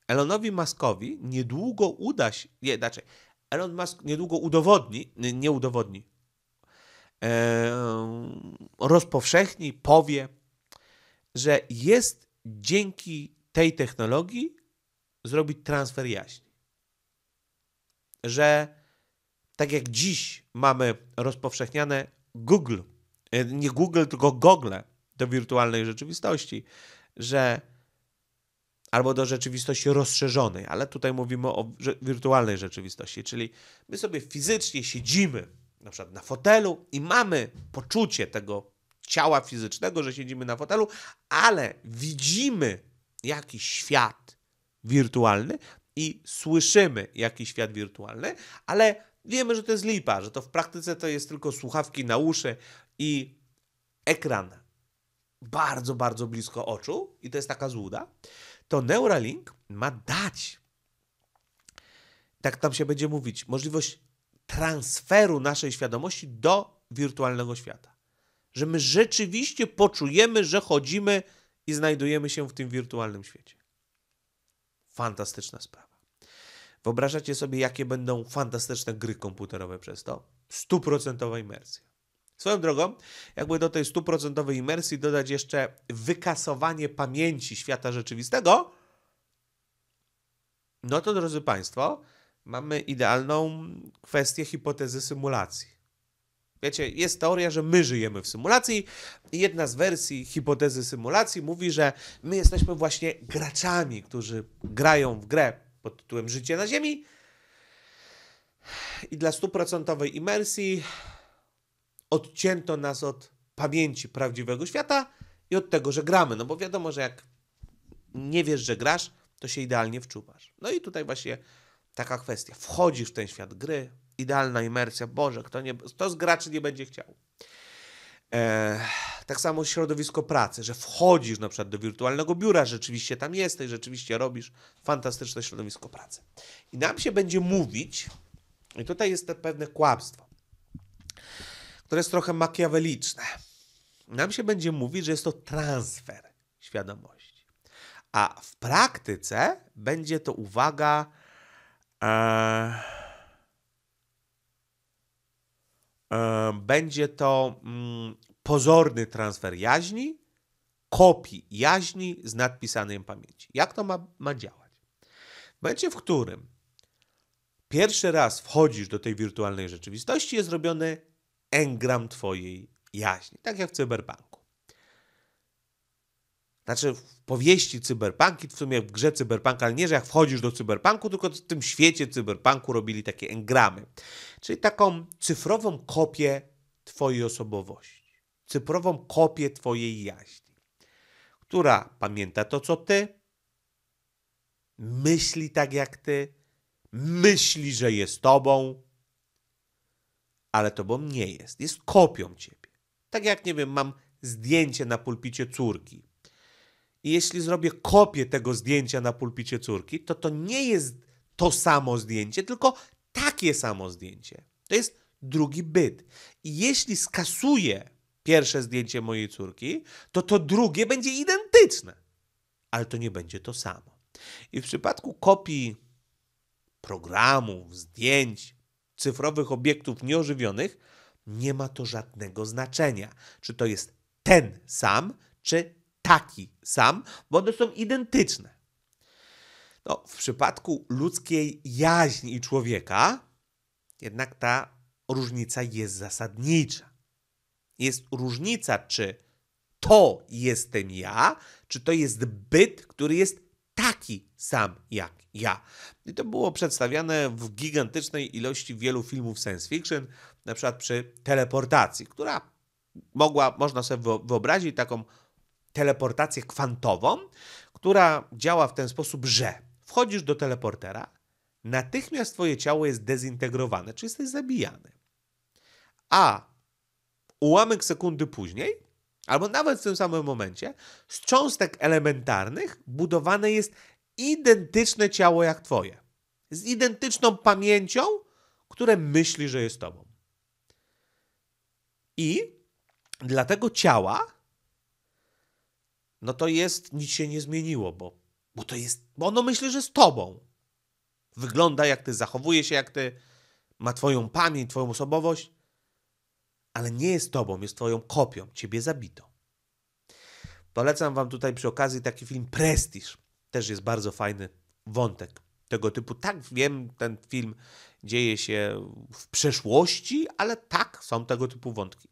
Elonowi Muskowi niedługo uda się, nie, znaczy, Elon Musk niedługo udowodni, nie udowodni, e, rozpowszechni, powie, że jest dzięki tej technologii zrobić transfer jaźni. Że tak jak dziś mamy rozpowszechniane Google, e, nie Google, tylko Google do wirtualnej rzeczywistości, że albo do rzeczywistości rozszerzonej, ale tutaj mówimy o wirtualnej rzeczywistości, czyli my sobie fizycznie siedzimy na przykład na fotelu i mamy poczucie tego ciała fizycznego, że siedzimy na fotelu, ale widzimy jakiś świat wirtualny i słyszymy jakiś świat wirtualny, ale Wiemy, że to jest lipa, że to w praktyce to jest tylko słuchawki na uszy i ekran bardzo, bardzo blisko oczu i to jest taka złuda, to Neuralink ma dać, tak tam się będzie mówić, możliwość transferu naszej świadomości do wirtualnego świata. Że my rzeczywiście poczujemy, że chodzimy i znajdujemy się w tym wirtualnym świecie. Fantastyczna sprawa. Wyobrażacie sobie, jakie będą fantastyczne gry komputerowe przez to? Stuprocentowa imersja. Swoją drogą, jakby do tej stuprocentowej imersji dodać jeszcze wykasowanie pamięci świata rzeczywistego, no to drodzy Państwo, mamy idealną kwestię hipotezy symulacji. Wiecie, jest teoria, że my żyjemy w symulacji i jedna z wersji hipotezy symulacji mówi, że my jesteśmy właśnie graczami, którzy grają w grę pod tytułem Życie na Ziemi. I dla stuprocentowej imersji odcięto nas od pamięci prawdziwego świata i od tego, że gramy. No bo wiadomo, że jak nie wiesz, że grasz, to się idealnie wczuwasz. No i tutaj właśnie taka kwestia. Wchodzisz w ten świat gry, idealna imersja. Boże, kto, nie, kto z graczy nie będzie chciał. Eee tak samo środowisko pracy, że wchodzisz na przykład do wirtualnego biura, rzeczywiście tam jesteś, rzeczywiście robisz fantastyczne środowisko pracy. I nam się będzie mówić, i tutaj jest te pewne kłamstwo, które jest trochę makiaweliczne. Nam się będzie mówić, że jest to transfer świadomości. A w praktyce będzie to uwaga. E, e będzie to mm, pozorny transfer jaźni, kopii jaźni z nadpisanym pamięci. Jak to ma, ma działać? W momencie, w którym pierwszy raz wchodzisz do tej wirtualnej rzeczywistości, jest robiony engram twojej jaźni, tak jak w cyberpunku. Znaczy w powieści cyberpunki, w sumie w grze cyberpunk, ale nie, że jak wchodzisz do cyberpunku, tylko w tym świecie cyberpunku robili takie engramy. Czyli taką cyfrową kopię twojej osobowości cyfrową kopię Twojej jaźni, która pamięta to, co Ty, myśli tak jak Ty, myśli, że jest Tobą, ale Tobą nie jest, jest kopią Ciebie. Tak jak, nie wiem, mam zdjęcie na pulpicie córki. I jeśli zrobię kopię tego zdjęcia na pulpicie córki, to to nie jest to samo zdjęcie, tylko takie samo zdjęcie. To jest drugi byt. I jeśli skasuję pierwsze zdjęcie mojej córki, to to drugie będzie identyczne, ale to nie będzie to samo. I w przypadku kopii programów, zdjęć, cyfrowych obiektów nieożywionych, nie ma to żadnego znaczenia, czy to jest ten sam, czy taki sam, bo one są identyczne. No, w przypadku ludzkiej jaźni i człowieka, jednak ta różnica jest zasadnicza. Jest różnica, czy to jestem ja, czy to jest byt, który jest taki sam jak ja. I to było przedstawiane w gigantycznej ilości wielu filmów science fiction, na przykład przy teleportacji, która mogła, można sobie wyobrazić taką teleportację kwantową, która działa w ten sposób, że wchodzisz do teleportera, natychmiast twoje ciało jest dezintegrowane, czy jesteś zabijany. A ułamek sekundy później, albo nawet w tym samym momencie, z cząstek elementarnych budowane jest identyczne ciało jak twoje. Z identyczną pamięcią, które myśli, że jest tobą. I dla tego ciała, no to jest, nic się nie zmieniło, bo, bo to jest, bo ono myśli, że z tobą. Wygląda jak ty, zachowuje się jak ty, ma twoją pamięć, twoją osobowość ale nie jest tobą, jest twoją kopią. Ciebie zabito. Polecam wam tutaj przy okazji taki film Prestiż. Też jest bardzo fajny wątek tego typu. Tak, wiem, ten film dzieje się w przeszłości, ale tak, są tego typu wątki.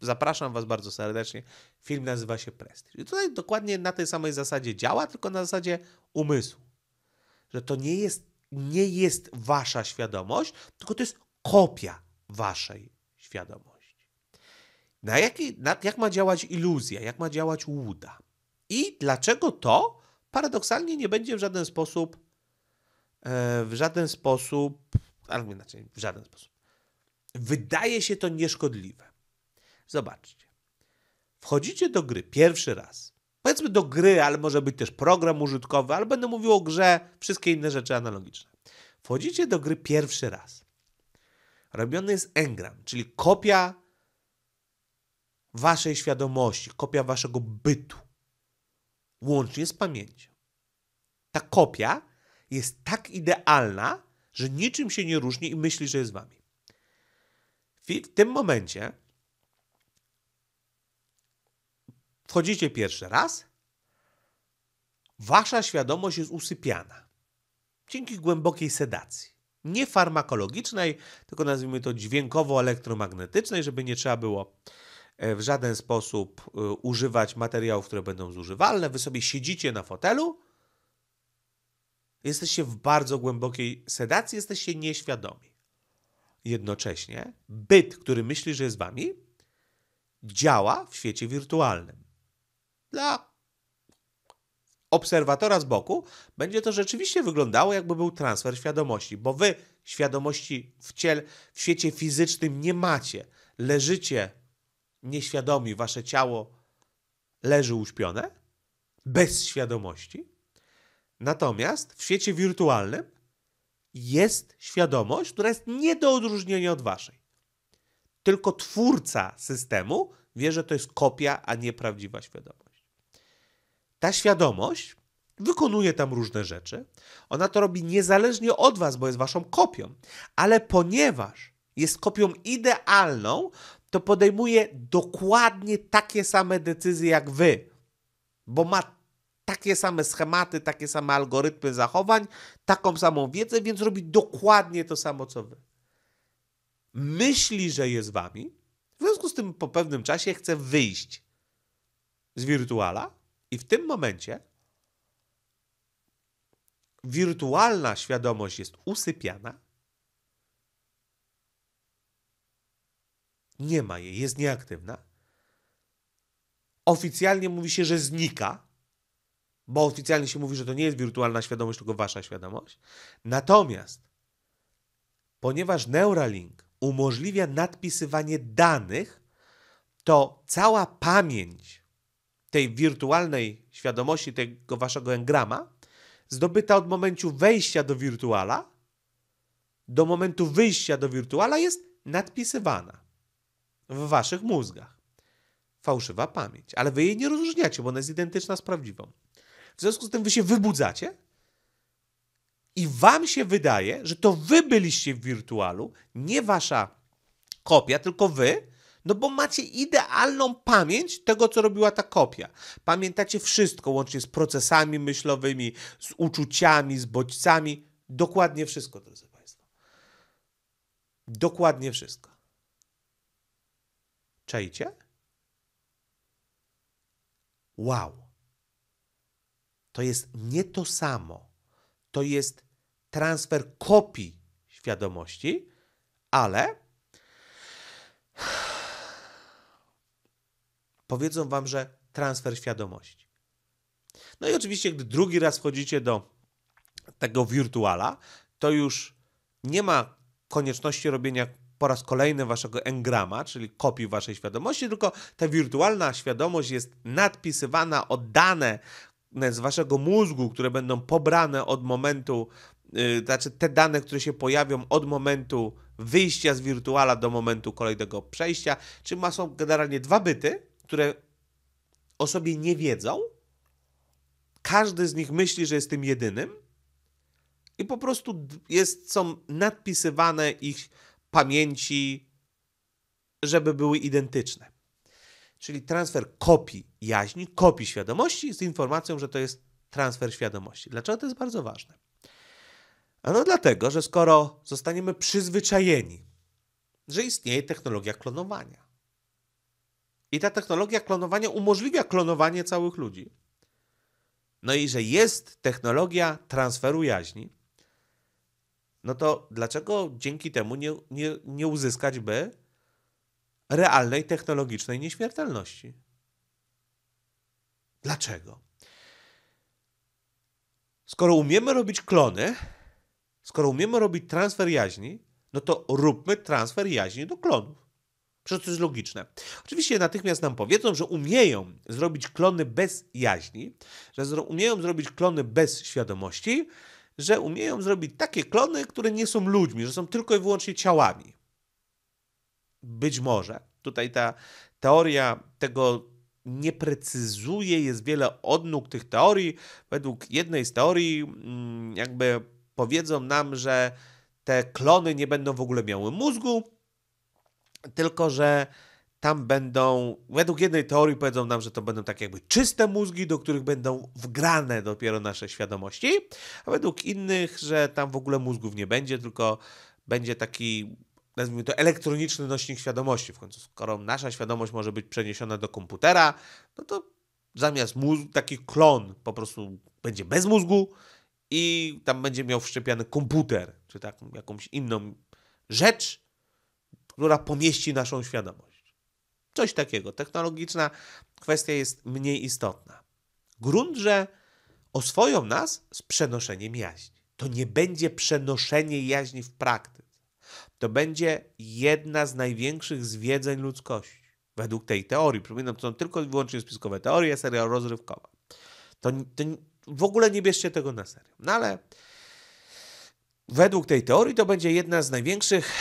Zapraszam was bardzo serdecznie. Film nazywa się Prestige. I tutaj dokładnie na tej samej zasadzie działa, tylko na zasadzie umysłu. Że to nie jest, nie jest wasza świadomość, tylko to jest kopia waszej świadomości. Na jaki, na, jak ma działać iluzja, jak ma działać łuda. I dlaczego to paradoksalnie nie będzie w żaden sposób, e, w żaden sposób, albo inaczej, w żaden sposób. Wydaje się to nieszkodliwe. Zobaczcie. Wchodzicie do gry pierwszy raz. Powiedzmy do gry, ale może być też program użytkowy, ale będę mówił o grze, wszystkie inne rzeczy analogiczne. Wchodzicie do gry pierwszy raz. Robiony jest engram, czyli kopia waszej świadomości, kopia waszego bytu, łącznie z pamięcią. Ta kopia jest tak idealna, że niczym się nie różni i myśli, że jest wami. W tym momencie wchodzicie pierwszy raz, wasza świadomość jest usypiana dzięki głębokiej sedacji. Nie farmakologicznej, tylko nazwijmy to dźwiękowo-elektromagnetycznej, żeby nie trzeba było E, w żaden sposób e, używać materiałów, które będą zużywalne. Wy sobie siedzicie na fotelu, jesteście w bardzo głębokiej sedacji, jesteście nieświadomi. Jednocześnie byt, który myśli, że jest wami, działa w świecie wirtualnym. Dla obserwatora z boku będzie to rzeczywiście wyglądało, jakby był transfer świadomości, bo wy świadomości w, ciele, w świecie fizycznym nie macie. Leżycie nieświadomi wasze ciało leży uśpione, bez świadomości. Natomiast w świecie wirtualnym jest świadomość, która jest nie do odróżnienia od waszej. Tylko twórca systemu wie, że to jest kopia, a nie prawdziwa świadomość. Ta świadomość wykonuje tam różne rzeczy. Ona to robi niezależnie od was, bo jest waszą kopią, ale ponieważ jest kopią idealną, to podejmuje dokładnie takie same decyzje jak wy, bo ma takie same schematy, takie same algorytmy zachowań, taką samą wiedzę, więc robi dokładnie to samo co wy. Myśli, że jest wami, w związku z tym po pewnym czasie chce wyjść z wirtuala i w tym momencie wirtualna świadomość jest usypiana Nie ma jej, jest nieaktywna. Oficjalnie mówi się, że znika, bo oficjalnie się mówi, że to nie jest wirtualna świadomość, tylko wasza świadomość. Natomiast, ponieważ Neuralink umożliwia nadpisywanie danych, to cała pamięć tej wirtualnej świadomości, tego waszego engrama, zdobyta od momentu wejścia do wirtuala do momentu wyjścia do wirtuala jest nadpisywana w waszych mózgach. Fałszywa pamięć, ale wy jej nie rozróżniacie, bo ona jest identyczna z prawdziwą. W związku z tym wy się wybudzacie i wam się wydaje, że to wy byliście w wirtualu, nie wasza kopia, tylko wy, no bo macie idealną pamięć tego, co robiła ta kopia. Pamiętacie wszystko, łącznie z procesami myślowymi, z uczuciami, z bodźcami. Dokładnie wszystko, drodzy Państwo. Dokładnie wszystko. Czajcie? Wow. To jest nie to samo. To jest transfer kopii świadomości, ale powiedzą wam, że transfer świadomości. No i oczywiście, gdy drugi raz wchodzicie do tego wirtuala, to już nie ma konieczności robienia po raz kolejny waszego engrama, czyli kopii waszej świadomości, tylko ta wirtualna świadomość jest nadpisywana o dane e, z waszego mózgu, które będą pobrane od momentu, yy, znaczy te dane, które się pojawią od momentu wyjścia z wirtuala do momentu kolejnego przejścia, czyli ma są generalnie dwa byty, które o sobie nie wiedzą. Każdy z nich myśli, że jest tym jedynym i po prostu jest, są nadpisywane ich pamięci, żeby były identyczne. Czyli transfer kopii jaźni, kopii świadomości z informacją, że to jest transfer świadomości. Dlaczego to jest bardzo ważne? Ano dlatego, że skoro zostaniemy przyzwyczajeni, że istnieje technologia klonowania. I ta technologia klonowania umożliwia klonowanie całych ludzi. No i że jest technologia transferu jaźni, no to dlaczego dzięki temu nie, nie, nie uzyskać by realnej technologicznej nieśmiertelności? Dlaczego? Skoro umiemy robić klony, skoro umiemy robić transfer jaźni, no to róbmy transfer jaźni do klonów. Przecież to jest logiczne. Oczywiście natychmiast nam powiedzą, że umieją zrobić klony bez jaźni, że umieją zrobić klony bez świadomości, że umieją zrobić takie klony, które nie są ludźmi, że są tylko i wyłącznie ciałami. Być może. Tutaj ta teoria tego nie precyzuje, jest wiele odnóg tych teorii. Według jednej z teorii, mm, jakby powiedzą nam, że te klony nie będą w ogóle miały mózgu, tylko że tam będą, według jednej teorii powiedzą nam, że to będą tak jakby czyste mózgi, do których będą wgrane dopiero nasze świadomości, a według innych, że tam w ogóle mózgów nie będzie, tylko będzie taki nazwijmy to elektroniczny nośnik świadomości. W końcu, skoro nasza świadomość może być przeniesiona do komputera, no to zamiast mózg, taki klon po prostu będzie bez mózgu i tam będzie miał wszczepiany komputer, czy taką jakąś inną rzecz, która pomieści naszą świadomość coś takiego. Technologiczna kwestia jest mniej istotna. Grunt, że oswoją nas z przenoszeniem jaźni. To nie będzie przenoszenie jaźni w praktyce. To będzie jedna z największych zwiedzeń ludzkości. Według tej teorii, przypominam, to są tylko i wyłącznie spiskowe teorie, seria rozrywkowa. To, to w ogóle nie bierzcie tego na serio. No ale według tej teorii to będzie jedna z największych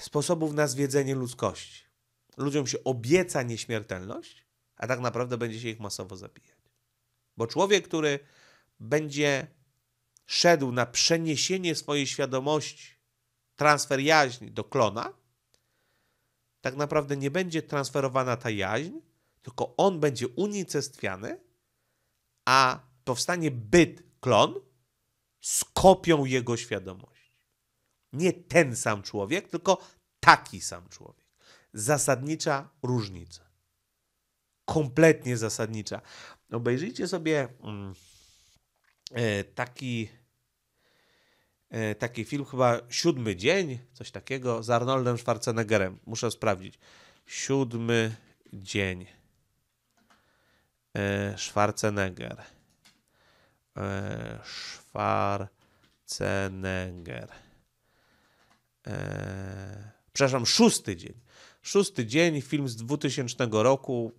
sposobów na zwiedzenie ludzkości ludziom się obieca nieśmiertelność, a tak naprawdę będzie się ich masowo zabijać. Bo człowiek, który będzie szedł na przeniesienie swojej świadomości, transfer jaźni do klona, tak naprawdę nie będzie transferowana ta jaźń, tylko on będzie unicestwiany, a powstanie byt klon z kopią jego świadomości. Nie ten sam człowiek, tylko taki sam człowiek zasadnicza różnica. Kompletnie zasadnicza. Obejrzyjcie sobie mm, e, taki, e, taki film, chyba Siódmy Dzień, coś takiego, z Arnoldem Schwarzeneggerem. Muszę sprawdzić. Siódmy Dzień. E, Schwarzenegger. Schwarzenegger. Przepraszam, szósty dzień. Szósty dzień, film z 2000 roku.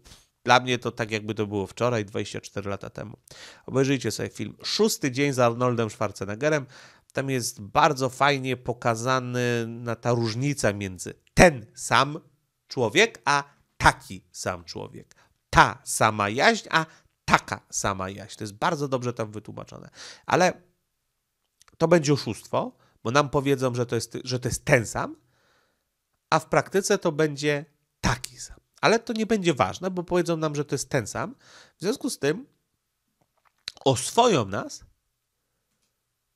Dla mnie to tak, jakby to było wczoraj, 24 lata temu. Obejrzyjcie sobie film Szósty dzień z Arnoldem Schwarzeneggerem. Tam jest bardzo fajnie pokazany na ta różnica między ten sam człowiek, a taki sam człowiek. Ta sama jaźń, a taka sama jaźń. To jest bardzo dobrze tam wytłumaczone. Ale to będzie oszustwo, bo nam powiedzą, że to jest, że to jest ten sam, a w praktyce to będzie taki sam. Ale to nie będzie ważne, bo powiedzą nam, że to jest ten sam. W związku z tym oswoją nas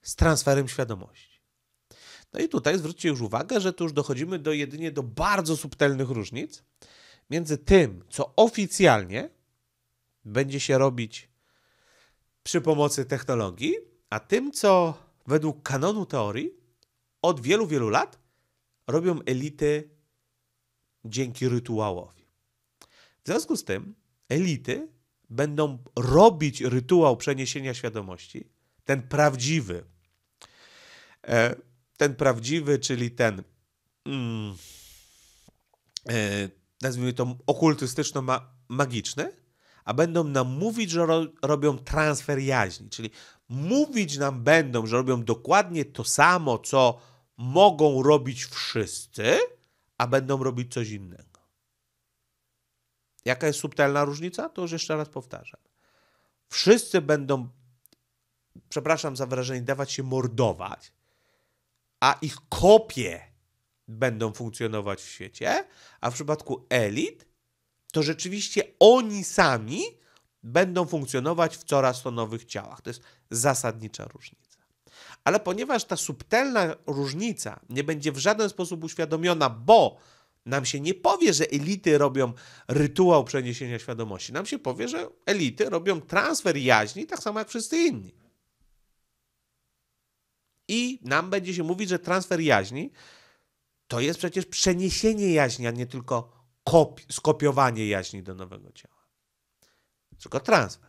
z transferem świadomości. No i tutaj zwróćcie już uwagę, że tu już dochodzimy do jedynie do bardzo subtelnych różnic między tym, co oficjalnie będzie się robić przy pomocy technologii, a tym, co według kanonu teorii od wielu, wielu lat robią elity dzięki rytuałowi. W związku z tym elity będą robić rytuał przeniesienia świadomości, ten prawdziwy, e, ten prawdziwy, czyli ten, mm, e, nazwijmy to okultystyczno-magiczny, a będą nam mówić, że robią transfer jaźni, czyli mówić nam będą, że robią dokładnie to samo, co mogą robić wszyscy, a będą robić coś innego. Jaka jest subtelna różnica? To już jeszcze raz powtarzam. Wszyscy będą, przepraszam za wrażenie, dawać się mordować, a ich kopie będą funkcjonować w świecie, a w przypadku elit to rzeczywiście oni sami będą funkcjonować w coraz to nowych ciałach. To jest zasadnicza różnica ale ponieważ ta subtelna różnica nie będzie w żaden sposób uświadomiona, bo nam się nie powie, że elity robią rytuał przeniesienia świadomości. Nam się powie, że elity robią transfer jaźni tak samo jak wszyscy inni. I nam będzie się mówić, że transfer jaźni to jest przecież przeniesienie jaźni, a nie tylko kopi- skopiowanie jaźni do nowego ciała. Tylko transfer.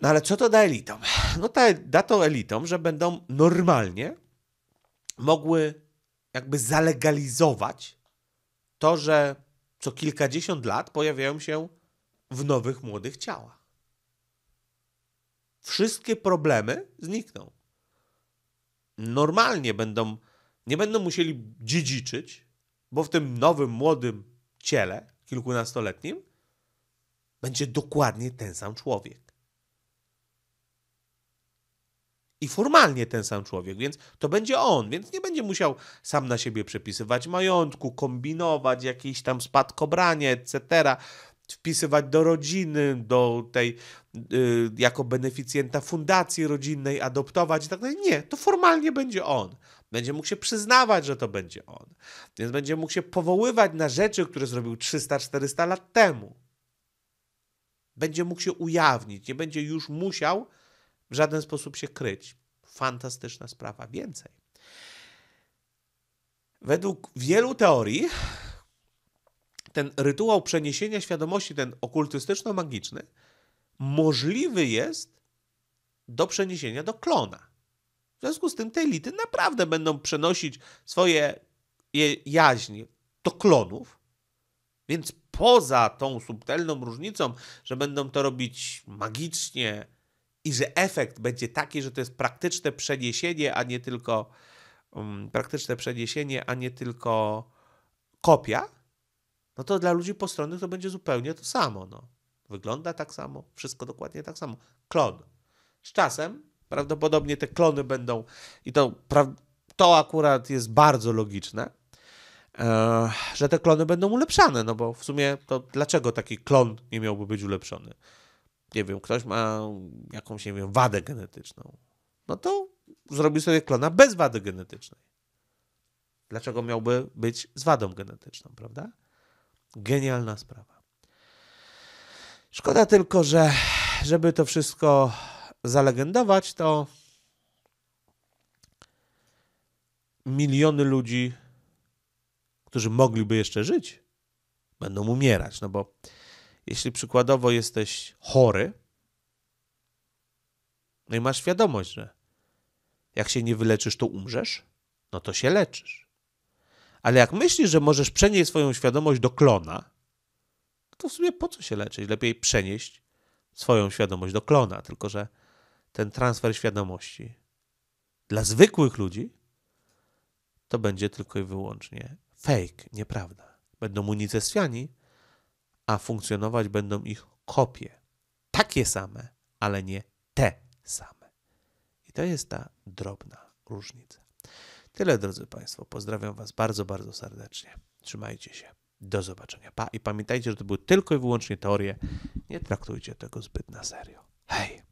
No ale co to da elitom? No to da to elitom, że będą normalnie mogły jakby zalegalizować to, że co kilkadziesiąt lat pojawiają się w nowych młodych ciałach. Wszystkie problemy znikną. Normalnie będą, nie będą musieli dziedziczyć, bo w tym nowym, młodym ciele, kilkunastoletnim, będzie dokładnie ten sam człowiek. i formalnie ten sam człowiek, więc to będzie on, więc nie będzie musiał sam na siebie przepisywać majątku, kombinować jakieś tam spadkobranie, etc., wpisywać do rodziny, do tej yy, jako beneficjenta fundacji rodzinnej, adoptować i tak dalej. Nie, to formalnie będzie on. Będzie mógł się przyznawać, że to będzie on. Więc będzie mógł się powoływać na rzeczy, które zrobił 300-400 lat temu. Będzie mógł się ujawnić, nie będzie już musiał w żaden sposób się kryć. Fantastyczna sprawa. Więcej. Według wielu teorii, ten rytuał przeniesienia świadomości, ten okultystyczno-magiczny, możliwy jest do przeniesienia do klona. W związku z tym te elity naprawdę będą przenosić swoje jaźnie do klonów, więc poza tą subtelną różnicą, że będą to robić magicznie, i że efekt będzie taki, że to jest praktyczne przeniesienie, a nie tylko um, praktyczne przeniesienie, a nie tylko kopia, no to dla ludzi postronnych to będzie zupełnie to samo. No. Wygląda tak samo, wszystko dokładnie tak samo. Klon. Z czasem prawdopodobnie te klony będą i to, to akurat jest bardzo logiczne, e, że te klony będą ulepszane, no bo w sumie to dlaczego taki klon nie miałby być ulepszony? nie wiem, ktoś ma jakąś, nie wiem, wadę genetyczną, no to zrobi sobie klona bez wady genetycznej. Dlaczego miałby być z wadą genetyczną, prawda? Genialna sprawa. Szkoda tylko, że żeby to wszystko zalegendować, to miliony ludzi, którzy mogliby jeszcze żyć, będą umierać, no bo jeśli przykładowo jesteś chory, no i masz świadomość, że jak się nie wyleczysz, to umrzesz, no to się leczysz. Ale jak myślisz, że możesz przenieść swoją świadomość do klona, to w sumie po co się leczyć? Lepiej przenieść swoją świadomość do klona, tylko że ten transfer świadomości dla zwykłych ludzi to będzie tylko i wyłącznie fake, nieprawda. Będą unicestwiani, a funkcjonować będą ich kopie. Takie same, ale nie te same. I to jest ta drobna różnica. Tyle, drodzy Państwo. Pozdrawiam Was bardzo, bardzo serdecznie. Trzymajcie się. Do zobaczenia. Pa i pamiętajcie, że to były tylko i wyłącznie teorie. Nie traktujcie tego zbyt na serio. Hej!